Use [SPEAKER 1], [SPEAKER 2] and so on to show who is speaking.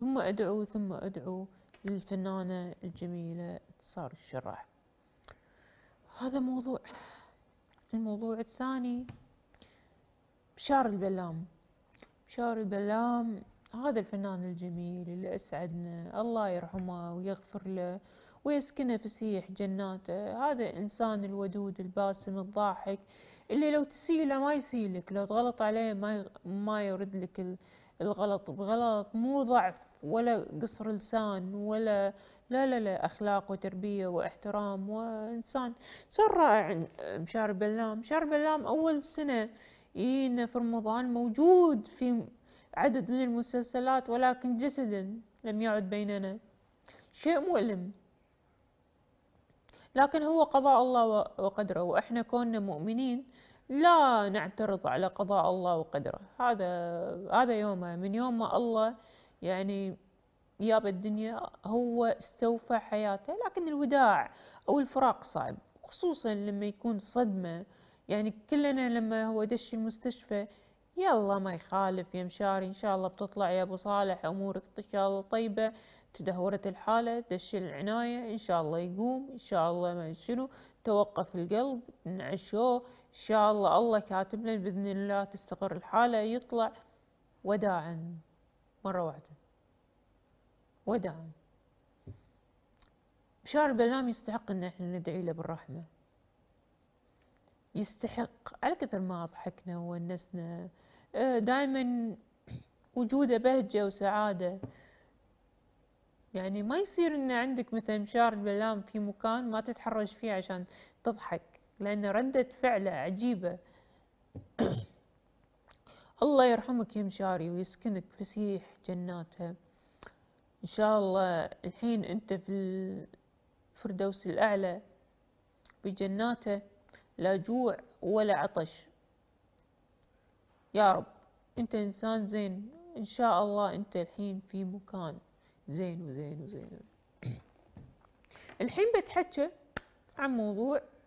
[SPEAKER 1] ثم أدعو ثم أدعو للفنانة الجميلة انتصار الشراح هذا موضوع الموضوع الثاني بشار البلام بشار البلام هذا الفنان الجميل اللي أسعدنا الله يرحمه ويغفر له ويسكنه فسيح جناته هذا إنسان الودود الباسم الضاحك اللي لو تسيله ما يسيلك لو تغلط عليه ما ما يرد لك الغلط بغلط مو ضعف ولا قصر لسان ولا لا لا لا أخلاق وتربية واحترام وإنسان صار رائع مشار بلام مشار بلام أول سنة يينا في رمضان موجود في عدد من المسلسلات ولكن جسدا لم يعد بيننا شيء مؤلم لكن هو قضاء الله وقدره وإحنا كوننا مؤمنين لا نعترض على قضاء الله وقدره هذا هذا يومه من يوم ما الله يعني جاب الدنيا هو استوفى حياته لكن الوداع أو الفراق صعب خصوصا لما يكون صدمة يعني كلنا لما هو دش المستشفى يلا ما يخالف يا مشاري إن شاء الله بتطلع يا أبو صالح أمورك إن شاء الله طيبة تدهورت الحالة دش العناية إن شاء الله يقوم إن شاء الله ما شنو توقف القلب نعشوه إن شاء الله الله كاتب لنا بإذن الله تستقر الحالة يطلع وداعا مرة واحدة وداعا مشاري بلام يستحق إن احنا ندعي له بالرحمة يستحق على كثر ما ضحكنا وونسنا آه، دائما وجوده بهجة وسعادة يعني ما يصير إن عندك مثلا مشار البلام في مكان ما تتحرش فيه عشان تضحك لأن ردة فعله عجيبة الله يرحمك يا مشاري ويسكنك فسيح جناته إن شاء الله الحين أنت في الفردوس الأعلى بجناته لا جوع ولا عطش يا رب انت انسان زين ان شاء الله انت الحين في مكان زين وزين وزين الحين بتحكي عن موضوع